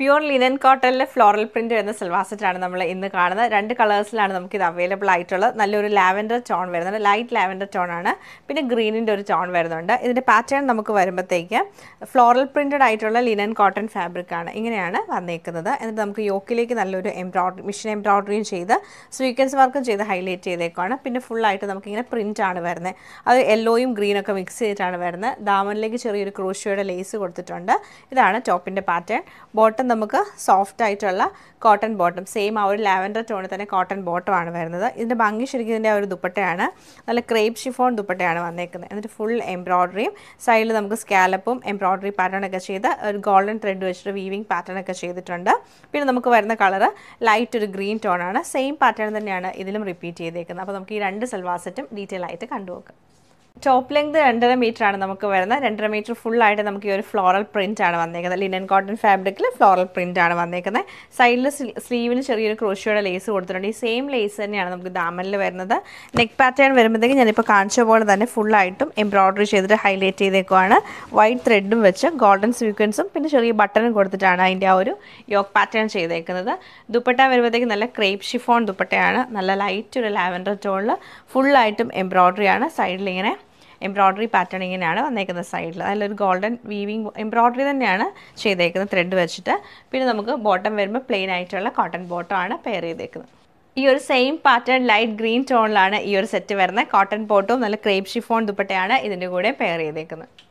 pure linen കോട്ടണിലെ floral print വരുന്ന സിൽവാർ ആണ് നമ്മൾ ഇന്ന് കാണുന്നത് രണ്ട് കളേഴ്സിലാണ് നമുക്ക് ഇത് അവൈലബിൾ ആയിട്ടുള്ളത് നല്ലൊരു ലാവൻഡർ ടോൺ വരുന്നുണ്ട് ലൈറ്റ് ലാവൻഡർ ടോൺ ആണ് പിന്നെ ഗ്രീനിൻ്റെ ഒരു ടോൺ വരുന്നുണ്ട് ഇതിൻ്റെ പാറ്റേൺ നമുക്ക് വരുമ്പോഴത്തേക്ക് ഫ്ലോറൽ പ്രിൻറ്റഡ് ആയിട്ടുള്ള ലിനൻ കോട്ടൺ ഫാബ്രിക് ആണ് ഇങ്ങനെയാണ് വന്നേക്കുന്നത് എന്നിട്ട് നമുക്ക് യോക്കിലേക്ക് നല്ലൊരു എംബ്രോയ്ഡറി മിഷൻ എംബ്രോയ്ഡറിയും ചെയ്ത് സ്വീക്വൻസ് വർക്കും ചെയ്ത് ഹൈലൈറ്റ് ചെയ്തേക്കാണ് പിന്നെ ഫുള്ളായിട്ട് നമുക്കിങ്ങനെ പ്രിൻ്റ് ആണ് വരുന്നത് അത് യെല്ലോയും ഗ്രീനൊക്കെ മിക്സ് ചെയ്തിട്ടാണ് വരുന്നത് ദാമനിലേക്ക് ചെറിയൊരു ക്രോഷ്യയുടെ ലേസ് കൊടുത്തിട്ടുണ്ട് ഇതാണ് ടോപ്പിൻ്റെ പാറ്റേൺ ബോട്ടം ബോട്ടം നമുക്ക് സോഫ്റ്റ് ആയിട്ടുള്ള കോട്ടൺ ബോട്ടം സെയിം ആ ഒരു ലാവൻഡർ ടോണിൽ തന്നെ കോട്ടൺ ബോട്ടമാണ് വരുന്നത് ഇതിൻ്റെ ഭംഗി ശരിക്കും ഇതിൻ്റെ ഒരു ദുപ്പട്ടയാണ് നല്ല ക്രേപ്പ് ഷിഫോൺ ദുപ്പട്ടയാണ് വന്നേക്കുന്നത് എന്നിട്ട് ഫുൾ എംബ്രോയ്ഡറിയും സൈഡിൽ നമുക്ക് സ്കാലപ്പും എംബ്രോയ്ഡറി പാറ്റേൺ ഒക്കെ ചെയ്ത് ഒരു ഗോൾഡൻ ത്രെഡ് വെച്ചിട്ട് വീവിങ് പാറ്റേൺ ഒക്കെ ചെയ്തിട്ടുണ്ട് പിന്നെ നമുക്ക് വരുന്ന കളറ് ലൈറ്റ് ഒരു ഗ്രീൻ ടോണാണ് സെയിം പാറ്റേൺ തന്നെയാണ് ഇതിലും റിപ്പീറ്റ് ചെയ്തേക്കുന്നത് അപ്പോൾ നമുക്ക് ഈ രണ്ട് സെൽവാസെറ്റും ഡീറ്റെയിൽ ആയിട്ട് കണ്ടുപോക്കാം ടോപ്പ് ലെങ്ത് രണ്ടര മീറ്റർ ആണ് നമുക്ക് വരുന്നത് രണ്ടര മീറ്റർ ഫുൾ ആയിട്ട് നമുക്ക് ഈ ഒരു ഫ്ലോറൽ പ്രിന്റ് ആണ് വന്നേക്കുന്നത് ലിനൻ കോട്ടൺ ഫാബ്രിക്കിൽ ഫ്ലോറൽ പ്രിന്റ് ആണ് വന്നേക്കുന്നത് സൈഡിൽ സ്ലീവിന് ചെറിയൊരു ക്രോഷിയുടെ ലേസ് കൊടുത്തിട്ടുണ്ട് ഈ സെയിം ലേസ് തന്നെയാണ് നമുക്ക് ദാമനിൽ വരുന്നത് നെക്ക് പാറ്റേൺ വരുമ്പോഴത്തേക്ക് ഞാനിപ്പോൾ കാണിച്ച പോലെ തന്നെ ഫുള്ളായിട്ടും എംബ്രോയിഡറി ചെയ്തിട്ട് ഹൈലൈറ്റ് ചെയ്തേക്കുവാണ് വൈറ്റ് ത്രെഡും വെച്ച് ഗോൾഡൻ സ്വീക്വൻസും പിന്നെ ചെറിയ ബട്ടണും കൊടുത്തിട്ടാണ് അതിൻ്റെ ആ ഒരു യോക്ക് പാറ്റേൺ ചെയ്തേക്കുന്നത് ദുപ്പട്ട വരുമ്പോഴത്തേക്ക് നല്ല ക്രേപ്പ് ഷിഫോൺ ദുപ്പട്ടയാണ് നല്ല ലൈറ്റ് ഒരു ലാവൻഡർ ടോണിൽ ഫുള്ളായിട്ടും എംബ്രോയിഡറി ആണ് സൈഡിൽ ഇങ്ങനെ എംബ്രോയ്ഡറി പാറ്റേൺ ഇങ്ങനെയാണ് വന്നേക്കുന്നത് സൈഡിൽ അതിലൊരു ഗോൾഡൻ വീവിങ് എംബ്രോയ്ഡറി തന്നെയാണ് ചെയ്തേക്കുന്നത് ത്രെഡ് വെച്ചിട്ട് പിന്നെ നമുക്ക് ബോട്ടം വരുമ്പോൾ പ്ലെയിൻ ആയിട്ടുള്ള കോട്ടൺ ബോട്ടം ആണ് പെയർ ചെയ്തേക്കുന്നത് ഈ ഒരു സെയിം പാറ്റേൺ ലൈറ്റ് ഗ്രീൻ ടോണിലാണ് ഈ ഒരു സെറ്റ് വരുന്നത് കോട്ടൺ ബോട്ടും നല്ല ക്രേപ്ഷിഫോൺ ഷിഫോൺ ദുപ്പട്ടയാണ് ഇതിൻ്റെ കൂടെ പെയർ ചെയ്തേക്കുന്നത്